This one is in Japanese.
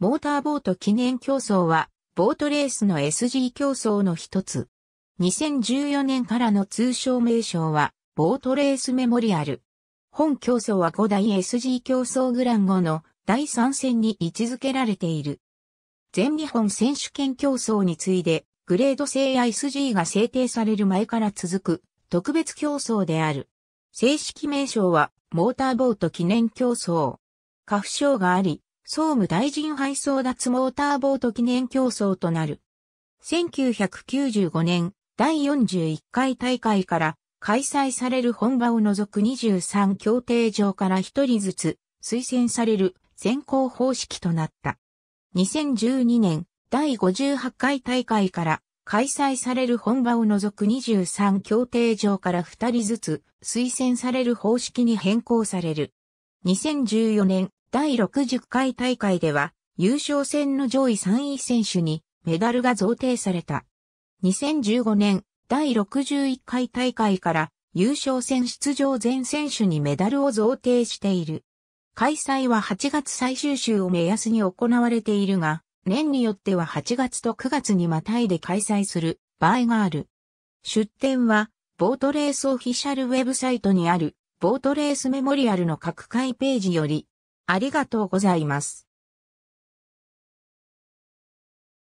モーターボート記念競争は、ボートレースの SG 競争の一つ。2014年からの通称名称は、ボートレースメモリアル。本競争は5大 SG 競争グランゴの第3戦に位置づけられている。全日本選手権競争に次いで、グレード制 SG が制定される前から続く特別競争である。正式名称は、モーターボート記念競争。過負賞があり、総務大臣配送脱モーターボート記念競争となる。1995年第41回大会から開催される本場を除く23協定上から1人ずつ推薦される選考方式となった。2012年第58回大会から開催される本場を除く23協定上から2人ずつ推薦される方式に変更される。2014年第60回大会では優勝戦の上位3位選手にメダルが贈呈された。2015年第61回大会から優勝戦出場全選手にメダルを贈呈している。開催は8月最終週を目安に行われているが、年によっては8月と9月にまたいで開催する場合がある。出展は、ボートレースオフィシャルウェブサイトにあるボートレースメモリアルの各回ページより、ありがとうございます。